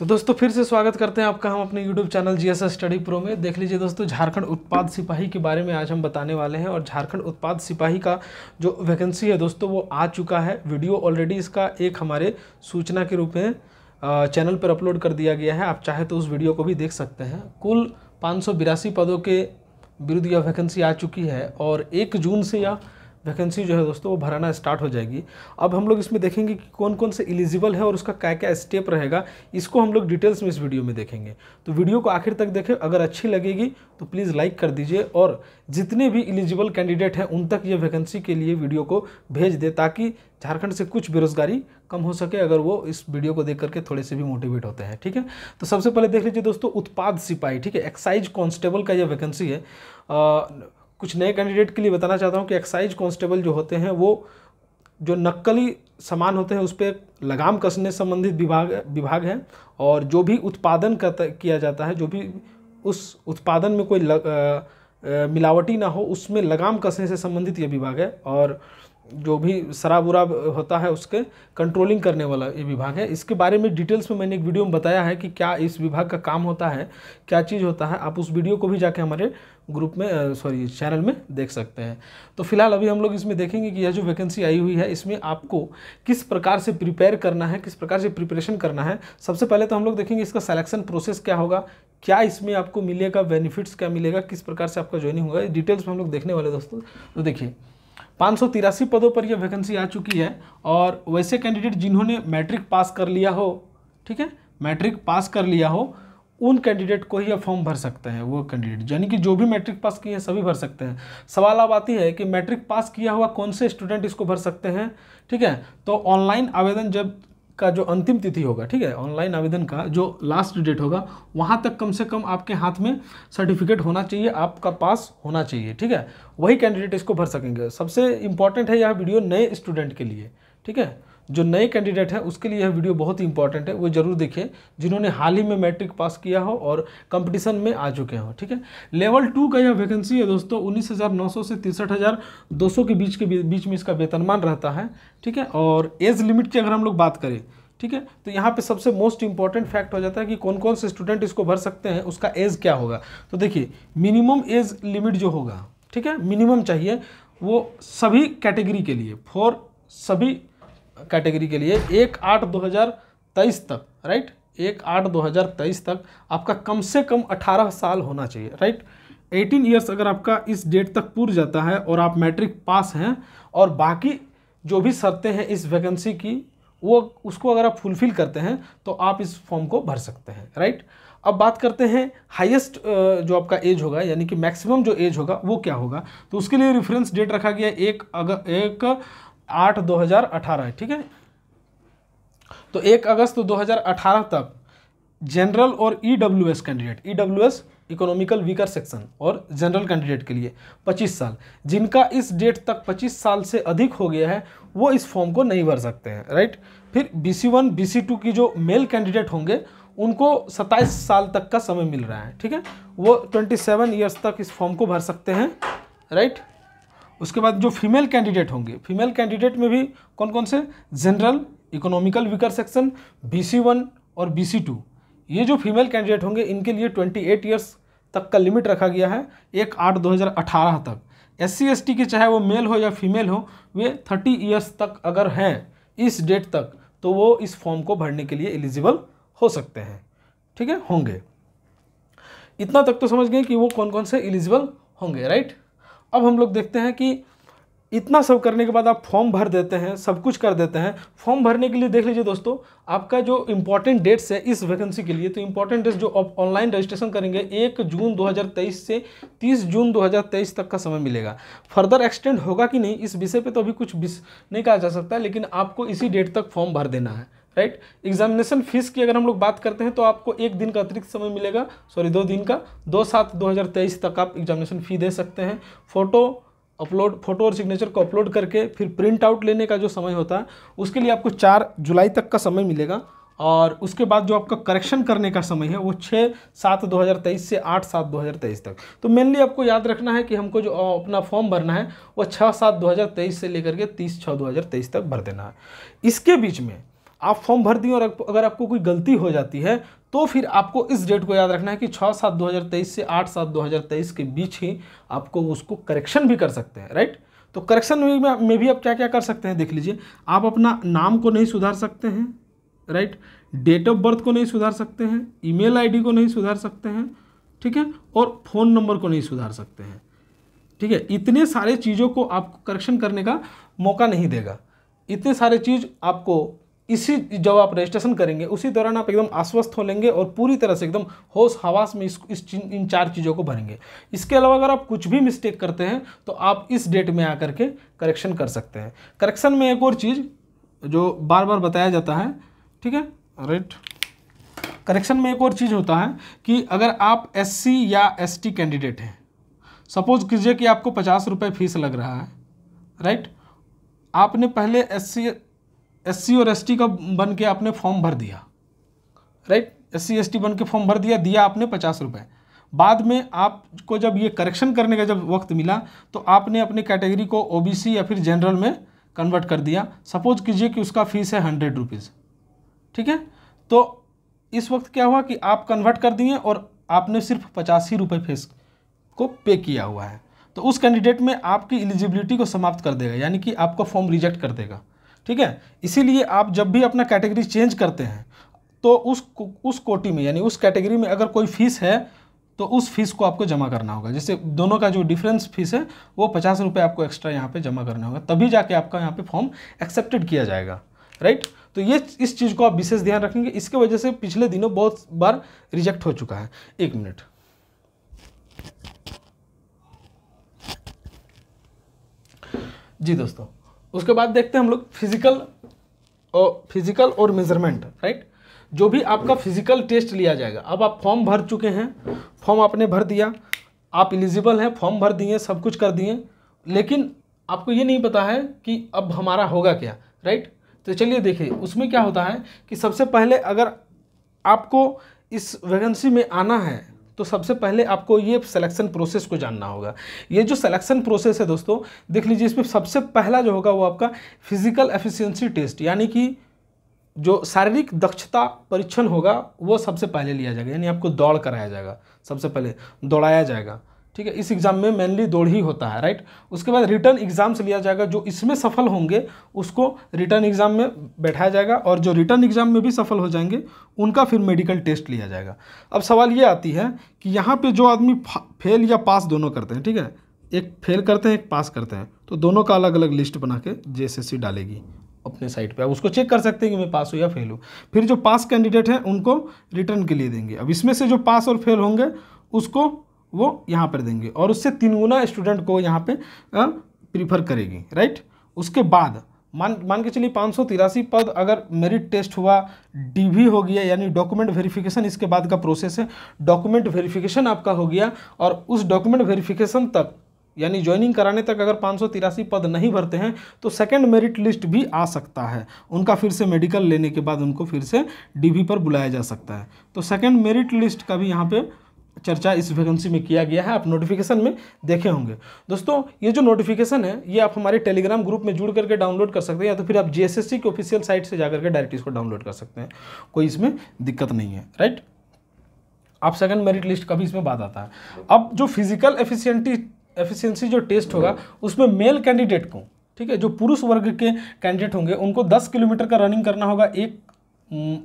तो दोस्तों फिर से स्वागत करते हैं आपका हम अपने YouTube channel G S study pro में देख लीजिए दोस्तों झारखंड उत्पाद सिपाही के बारे में आज हम बताने वाले हैं और झारखंड उत्पाद सिपाही का जो वैकेंसी है दोस्तों वो आ चुका है वीडियो ऑलरेडी इसका एक हमारे सूचना के रूप में चैनल पर अपलोड कर दिया गया है आप चाहे तो उस वीडियो को भी देख सकते हैं कुल पाँच पदों के विरुद्ध यह वैकेंसी आ चुकी है और एक जून से यह वैकेंसी जो है दोस्तों वो भराना स्टार्ट हो जाएगी अब हम लोग इसमें देखेंगे कि कौन कौन से एलिजिबल है और उसका क्या क्या स्टेप रहेगा इसको हम लोग डिटेल्स में इस वीडियो में देखेंगे तो वीडियो को आखिर तक देखें अगर अच्छी लगेगी तो प्लीज़ लाइक कर दीजिए और जितने भी एलिजिबल कैंडिडेट हैं उन तक ये वैकेंसी के लिए वीडियो को भेज दे ताकि झारखंड से कुछ बेरोजगारी कम हो सके अगर वो इस वीडियो को देख करके थोड़े से भी मोटिवेट होते हैं ठीक है तो सबसे पहले देख लीजिए दोस्तों उत्पाद सिपाही ठीक है एक्साइज कॉन्स्टेबल का यह वैकेंसी है कुछ नए कैंडिडेट के लिए बताना चाहता हूँ कि एक्साइज कांस्टेबल जो होते हैं वो जो नक्कली सामान होते हैं उस पर लगाम कसने संबंधित विभाग विभाग है और जो भी उत्पादन किया जाता है जो भी उस उत्पादन में कोई लग, आ, आ, मिलावटी ना हो उसमें लगाम कसने से संबंधित यह विभाग है और जो भी शराब उराब होता है उसके कंट्रोलिंग करने वाला ये विभाग है इसके बारे में डिटेल्स में मैंने एक वीडियो में बताया है कि क्या इस विभाग का काम होता है क्या चीज़ होता है आप उस वीडियो को भी जाके हमारे ग्रुप में सॉरी चैनल में देख सकते हैं तो फिलहाल अभी हम लोग इसमें देखेंगे कि यह जो वैकेंसी आई हुई है इसमें आपको किस प्रकार से प्रिपेयर करना है किस प्रकार से प्रिपरेशन करना है सबसे पहले तो हम लोग देखेंगे इसका सलेक्शन प्रोसेस क्या होगा क्या इसमें आपको मिलेगा बेनिफिट्स क्या मिलेगा किस प्रकार से आपका ज्वाइनिंग होगा डिटेल्स में हम लोग देखने वाले दोस्तों तो देखिए पाँच पदों पर यह वैकेंसी आ चुकी है और वैसे कैंडिडेट जिन्होंने मैट्रिक पास कर लिया हो ठीक है मैट्रिक पास कर लिया हो उन कैंडिडेट को ही अब फॉर्म भर सकते हैं वो कैंडिडेट यानी कि जो भी मैट्रिक पास किए हैं सभी भर सकते हैं सवाल अब आती है कि मैट्रिक पास किया हुआ कौन से स्टूडेंट इसको भर सकते हैं ठीक है तो ऑनलाइन आवेदन जब का जो अंतिम तिथि होगा ठीक है ऑनलाइन आवेदन का जो लास्ट डेट होगा वहाँ तक कम से कम आपके हाथ में सर्टिफिकेट होना चाहिए आपका पास होना चाहिए ठीक है वही कैंडिडेट इसको भर सकेंगे सबसे इंपॉर्टेंट है यह वीडियो नए स्टूडेंट के लिए ठीक है जो नए कैंडिडेट हैं उसके लिए यह वीडियो बहुत ही इंपॉर्टेंट है वो जरूर देखें जिन्होंने हाल ही में मैट्रिक पास किया हो और कंपटीशन में आ चुके हों ठीक है लेवल टू का यह वैकेंसी है दोस्तों उन्नीस हज़ार नौ सौ से तिरसठ हज़ार दो सौ के बीच के बीच में इसका वेतनमान रहता है ठीक है और एज लिमिट की अगर हम लोग बात करें ठीक है तो यहाँ पे सबसे मोस्ट इंपॉर्टेंट फैक्ट हो जाता है कि कौन कौन से स्टूडेंट इसको भर सकते हैं उसका एज क्या होगा तो देखिए मिनिमम एज लिमिट जो होगा ठीक है मिनिमम चाहिए वो सभी कैटेगरी के लिए फॉर सभी कैटेगरी के लिए एक आठ दो हज़ार तेईस तक राइट एक आठ दो हज़ार तेईस तक आपका कम से कम अठारह साल होना चाहिए राइट एटीन ईयर्स अगर आपका इस डेट तक पूर जाता है और आप मैट्रिक पास हैं और बाकी जो भी शर्तें हैं इस वैकेंसी की वो उसको अगर आप फुलफ़िल करते हैं तो आप इस फॉर्म को भर सकते हैं राइट अब बात करते हैं हाईएस्ट जो आपका एज होगा यानी कि मैक्सिमम जो एज होगा वो क्या होगा तो उसके लिए रेफरेंस डेट रखा गया एक अगर एक आठ दो हज़ार अठारह ठीक है तो एक अगस्त दो हज़ार अठारह तक जनरल और E W S candidate E W S economical weaker section और जनरल कैंडिडेट के लिए पच्चीस साल जिनका इस डेट तक पच्चीस साल से अधिक हो गया है वो इस फॉर्म को नहीं भर सकते हैं राइट फिर B C one B C two की जो मेल कैंडिडेट होंगे उनको सत्ताईस साल तक का समय मिल रहा है ठीक है वो ट्वेंटी सेवन ईयर्स तक इस फॉर्म को भर सकते हैं राइट उसके बाद जो फीमेल कैंडिडेट होंगे फीमेल कैंडिडेट में भी कौन कौन से general economical weaker section B और बी ये जो फीमेल कैंडिडेट होंगे इनके लिए ट्वेंटी एट ईयर्स तक का लिमिट रखा गया है एक आठ दो हज़ार अठारह तक एस सी एस टी के चाहे वो मेल हो या फीमेल हो वे थर्टी ईयर्स तक अगर हैं इस डेट तक तो वो इस फॉर्म को भरने के लिए एलिजिबल हो सकते हैं ठीक है होंगे इतना तक तो समझ गए कि वो कौन कौन से एलिजिबल होंगे राइट अब हम लोग देखते हैं कि इतना सब करने के बाद आप फॉर्म भर देते हैं सब कुछ कर देते हैं फॉर्म भरने के लिए देख लीजिए दोस्तों आपका जो इम्पोर्टेंट डेट्स है इस वैकेंसी के लिए तो इम्पोर्टेंट डेट्स जो आप ऑनलाइन रजिस्ट्रेशन करेंगे एक जून 2023 से 30 जून 2023 तक का समय मिलेगा फर्दर एक्सटेंड होगा कि नहीं इस विषय पर तो अभी कुछ नहीं कहा जा सकता लेकिन आपको इसी डेट तक फॉर्म भर देना है राइट एग्जामिनेशन फीस की अगर हम लोग बात करते हैं तो आपको एक दिन का अतिरिक्त समय मिलेगा सॉरी दो दिन का दो सात दो तक आप एग्जामिनेशन फ़ी दे सकते हैं फोटो अपलोड फोटो और सिग्नेचर को अपलोड करके फिर प्रिंट आउट लेने का जो समय होता है उसके लिए आपको चार जुलाई तक का समय मिलेगा और उसके बाद जो आपका करेक्शन करने का समय है वो छः सात दो हज़ार तेईस से आठ सात दो हज़ार तेईस तक तो मेनली आपको याद रखना है कि हमको जो अपना फॉर्म भरना है वो छः सात दो हज़ार तेईस से लेकर के तीस छः दो हज़ार तेईस तक भर देना है इसके बीच में आप फॉर्म भर दिए और अगर आपको कोई गलती हो जाती है तो फिर आपको इस डेट को याद रखना है कि छः सात दो हज़ार तेईस से आठ सात दो हज़ार तेईस के बीच ही आपको उसको करेक्शन भी कर सकते हैं राइट तो करेक्शन में, में भी आप क्या क्या कर सकते हैं देख लीजिए आप अपना नाम को नहीं सुधार सकते हैं राइट डेट ऑफ बर्थ को नहीं सुधार सकते हैं ईमेल आईडी को नहीं सुधार सकते हैं ठीक है और फ़ोन नंबर को नहीं सुधार सकते हैं ठीक है इतने सारे चीज़ों को आपको करेक्शन करने का मौका नहीं देगा इतने सारे चीज़ आपको इसी जब आप रजिस्ट्रेशन करेंगे उसी दौरान आप एकदम आश्वस्त हो लेंगे और पूरी तरह से एकदम होश हवास में इस, इस इन चार चीज़ों को भरेंगे इसके अलावा अगर आप कुछ भी मिस्टेक करते हैं तो आप इस डेट में आकर के करेक्शन कर सकते हैं करेक्शन में एक और चीज़ जो बार बार बताया जाता है ठीक है राइट करेक्शन में एक और चीज़ होता है कि अगर आप एस या एस कैंडिडेट हैं सपोज कीजिए कि आपको पचास रुपये फीस लग रहा है राइट आपने पहले एस एससी और एसटी का बन के आपने फॉर्म भर दिया राइट एससी एसटी बन के फॉर्म भर दिया दिया आपने पचास रुपये बाद में आपको जब ये करेक्शन करने का जब वक्त मिला तो आपने अपने कैटेगरी को सी या फिर जनरल में कन्वर्ट कर दिया सपोज कीजिए कि उसका फीस है हंड्रेड रुपीज़ ठीक है तो इस वक्त क्या हुआ कि आप कन्वर्ट कर दिए और आपने सिर्फ पचासी रुपये फीस को पे किया हुआ है तो उस कैंडिडेट में आपकी एलिजिबिलिटी को समाप्त कर देगा यानी कि आपका फॉर्म रिजेक्ट कर देगा ठीक है इसीलिए आप जब भी अपना कैटेगरी चेंज करते हैं तो उस उस कोटी में यानी उस कैटेगरी में अगर कोई फीस है तो उस फीस को आपको जमा करना होगा जैसे दोनों का जो डिफरेंस फीस है वो पचास रुपये आपको एक्स्ट्रा यहाँ पे जमा करना होगा तभी जाके आपका यहाँ पे फॉर्म एक्सेप्टेड किया जाएगा राइट तो ये इस चीज़ को आप विशेष ध्यान रखेंगे इसके वजह से पिछले दिनों बहुत बार रिजेक्ट हो चुका है एक मिनट जी दोस्तों उसके बाद देखते हैं हम लोग फिजिकल और फिजिकल और मेजरमेंट राइट जो भी आपका फिजिकल टेस्ट लिया जाएगा अब आप फॉर्म भर चुके हैं फॉर्म आपने भर दिया आप एलिजिबल हैं फॉर्म भर दिए सब कुछ कर दिए लेकिन आपको ये नहीं पता है कि अब हमारा होगा क्या राइट तो चलिए देखिए उसमें क्या होता है कि सबसे पहले अगर आपको इस वैकेंसी में आना है तो सबसे पहले आपको ये सिलेक्शन प्रोसेस को जानना होगा ये जो सिलेक्शन प्रोसेस है दोस्तों देख लीजिए इसमें सबसे पहला जो होगा वो आपका फिजिकल एफिशिएंसी टेस्ट यानी कि जो शारीरिक दक्षता परीक्षण होगा वो सबसे पहले लिया जाएगा यानी आपको दौड़ कराया जाएगा सबसे पहले दौड़ाया जाएगा ठीक है इस एग्ज़ाम में मेनली दौड़ ही होता है राइट उसके बाद रिटर्न एग्ज़ाम्स लिया जाएगा जो इसमें सफल होंगे उसको रिटर्न एग्ज़ाम में बैठाया जाएगा और जो रिटर्न एग्ज़ाम में भी सफल हो जाएंगे उनका फिर मेडिकल टेस्ट लिया जाएगा अब सवाल ये आती है कि यहाँ पे जो आदमी फेल या पास दोनों करते हैं ठीक है एक फेल करते हैं एक पास करते हैं तो दोनों का अलग अलग लिस्ट बना के जे डालेगी अपने साइट पे आप उसको चेक कर सकते हैं कि मैं पास हूँ या फेल हूँ फिर जो पास कैंडिडेट हैं उनको रिटर्न के लिए देंगे अब इसमें से जो पास और फेल होंगे उसको वो यहाँ पर देंगे और उससे तीन गुना स्टूडेंट को यहाँ पे प्रीफर करेगी राइट उसके बाद मान मान के चलिए पाँच पद अगर मेरिट टेस्ट हुआ डीवी हो गया यानी डॉक्यूमेंट वेरिफिकेशन इसके बाद का प्रोसेस है डॉक्यूमेंट वेरिफिकेशन आपका हो गया और उस डॉक्यूमेंट वेरिफिकेशन तक यानी ज्वाइनिंग कराने तक अगर पाँच पद नहीं भरते हैं तो सेकंड मेरिट लिस्ट भी आ सकता है उनका फिर से मेडिकल लेने के बाद उनको फिर से डी पर बुलाया जा सकता है तो सेकेंड मेरिट लिस्ट का भी यहाँ पर चर्चा इस वैकेंसी में किया गया है आप नोटिफिकेशन में देखे होंगे दोस्तों ये जो नोटिफिकेशन है ये आप हमारे टेलीग्राम ग्रुप में जुड़ करके डाउनलोड कर सकते हैं या तो फिर आप जीएसएससी की ऑफिशियल साइट से जाकर के डायरेक्ट इसको डाउनलोड कर सकते हैं कोई इसमें दिक्कत नहीं है राइट आप सेकंड मेरिट लिस्ट का भी इसमें बात आता है अब जो फिजिकल एफिशियंटी एफिशियंसी जो टेस्ट होगा उसमें मेल कैंडिडेट को ठीक है जो पुरुष वर्ग के कैंडिडेट होंगे उनको दस किलोमीटर का रनिंग करना होगा एक हम्म,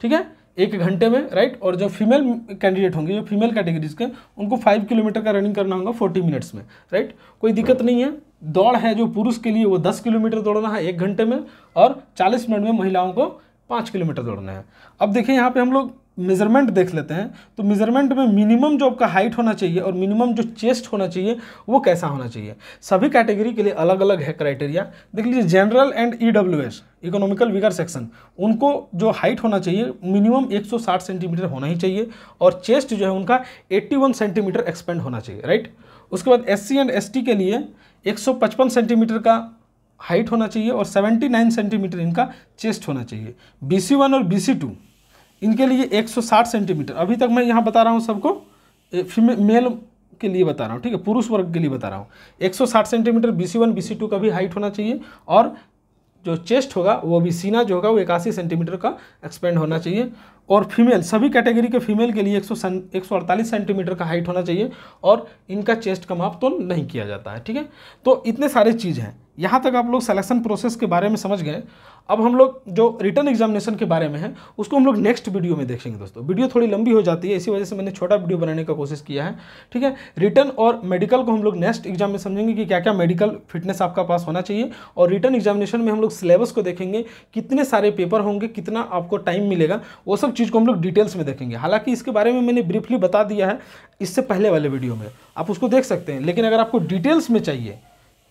ठीक है एक घंटे में राइट और जो फीमेल कैंडिडेट होंगे जो फीमेल कैटेगरीज के उनको फाइव किलोमीटर का रनिंग करना होगा फोर्टी मिनट्स में राइट कोई दिक्कत नहीं है दौड़ है जो पुरुष के लिए वो दस किलोमीटर दौड़ना है एक घंटे में और चालीस मिनट में महिलाओं को पाँच किलोमीटर दौड़ना है अब देखिए यहाँ पे हम लोग मेज़रमेंट देख लेते हैं तो मेज़रमेंट में मिनिमम जो आपका हाइट होना चाहिए और मिनिमम जो चेस्ट होना चाहिए वो कैसा होना चाहिए सभी कैटेगरी के लिए अलग अलग है क्राइटेरिया देख लीजिए general and E W S economical weaker section उनको जो हाइट होना चाहिए मिनिमम 160 सेंटीमीटर होना ही चाहिए और चेस्ट जो है उनका 81 सेंटीमीटर एक्सपेंड होना चाहिए राइट उसके बाद एस एंड एस के लिए एक सेंटीमीटर का हाइट होना चाहिए और सेवेंटी सेंटीमीटर इनका चेस्ट होना चाहिए बी और बी इनके लिए 160 सेंटीमीटर अभी तक मैं यहाँ बता रहा हूँ सबको फीमे मेल के लिए बता रहा हूँ ठीक है पुरुष वर्ग के लिए बता रहा हूँ 160 centimetre B C one B C two का भी हाइट होना चाहिए और जो चेस्ट होगा वो भी सीना जो होगा वो इक्यासी सेंटीमीटर का एक्सपेंड होना चाहिए और फीमेल सभी कैटेगरी के फीमेल के लिए एक सौ सेंटीमीटर का हाइट होना चाहिए और इनका चेस्ट का माप तो नहीं किया जाता है ठीक है तो इतने सारे चीज़ हैं यहाँ तक आप लोग सेलेक्शन प्रोसेस के बारे में समझ गए अब हम लोग जो रिटर्न एग्जामिनेशन के बारे में है उसको हम लोग नेक्स्ट वीडियो में देखेंगे दोस्तों वीडियो थोड़ी लंबी हो जाती है इसी वजह से मैंने छोटा वीडियो बनाने का कोशिश किया है ठीक है रिटर्न और मेडिकल को हम लोग नेक्स्ट एग्जाम में समझेंगे कि क्या क्या मेडिकल फिटनेस आपका पास होना चाहिए और रिटर्न एग्जामिनेशन में हम लोग सिलेबस को देखेंगे कितने सारे पेपर होंगे कितना आपको टाइम मिलेगा वो सब चीज़ को हम लोग डिटेल्स में देखेंगे हालांकि इसके बारे में मैंने ब्रीफली बता दिया है इससे पहले वाले वीडियो में आप उसको देख सकते हैं लेकिन अगर आपको डिटेल्स में चाहिए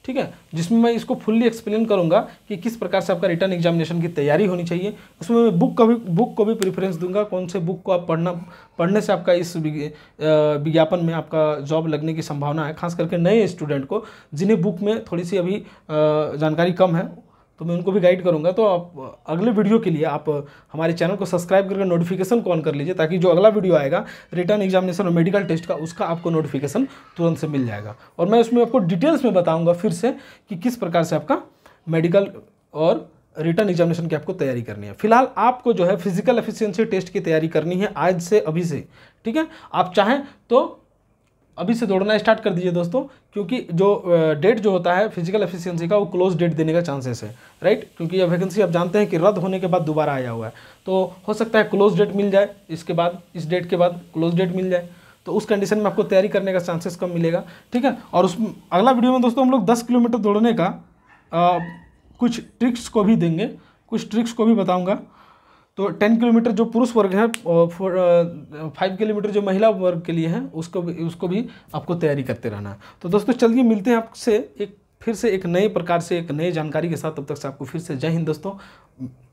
ठीक है जिसमें मैं इसको फुल्ली एक्सप्लेन करूंगा कि किस प्रकार से आपका रिटर्न एग्जामिनेशन की तैयारी होनी चाहिए उसमें मैं बुक का भी बुक को भी प्रेफरेंस दूंगा कौन से बुक को आप पढ़ना पढ़ने से आपका इस विज्ञापन में आपका जॉब लगने की संभावना है खास करके नए स्टूडेंट को जिन्हें बुक में थोड़ी सी अभी जानकारी कम है तो मैं उनको भी गाइड करूँगा तो आप अगले वीडियो के लिए आप हमारे चैनल को सब्सक्राइब करके नोटिफिकेशन ऑन कर लीजिए ताकि जो अगला वीडियो आएगा रिटर्न एग्जामिनेशन और मेडिकल टेस्ट का उसका आपको नोटिफिकेशन तुरंत से मिल जाएगा और मैं उसमें आपको डिटेल्स में बताऊँगा फिर से कि किस प्रकार से आपका मेडिकल और रिटर्न एग्जामिनेशन की आपको तैयारी करनी है फिलहाल आपको जो है फिजिकल एफिशिएंसी टेस्ट की तैयारी करनी है आज से अभी से ठीक है आप चाहें तो अभी से दौड़ना स्टार्ट कर दीजिए दोस्तों क्योंकि जो डेट जो होता है फिजिकल एफिशिएंसी का वो क्लोज डेट देने का चांसेस है राइट क्योंकि यह वैकेंसी आप जानते हैं कि रद्द होने के बाद दोबारा आया हुआ है तो हो सकता है क्लोज डेट मिल जाए इसके बाद इस डेट के बाद क्लोज डेट मिल जाए तो उस कंडीशन में आपको तैयारी करने का चांसेस कम मिलेगा ठीक है और उस अगला वीडियो में दोस्तों हम लोग दस किलोमीटर दौड़ने का आ, कुछ ट्रिक्स को भी देंगे कुछ ट्रिक्स को भी बताऊँगा तो टेन किलोमीटर जो पुरुष वर्ग है फाइव किलोमीटर जो महिला वर्ग के लिए है उसको भी उसको भी आपको तैयारी करते रहना है तो दोस्तों चलिए मिलते हैं आपसे एक फिर से एक नए प्रकार से एक नए जानकारी के साथ तब तक से आपको फिर से जय हिंद दोस्तों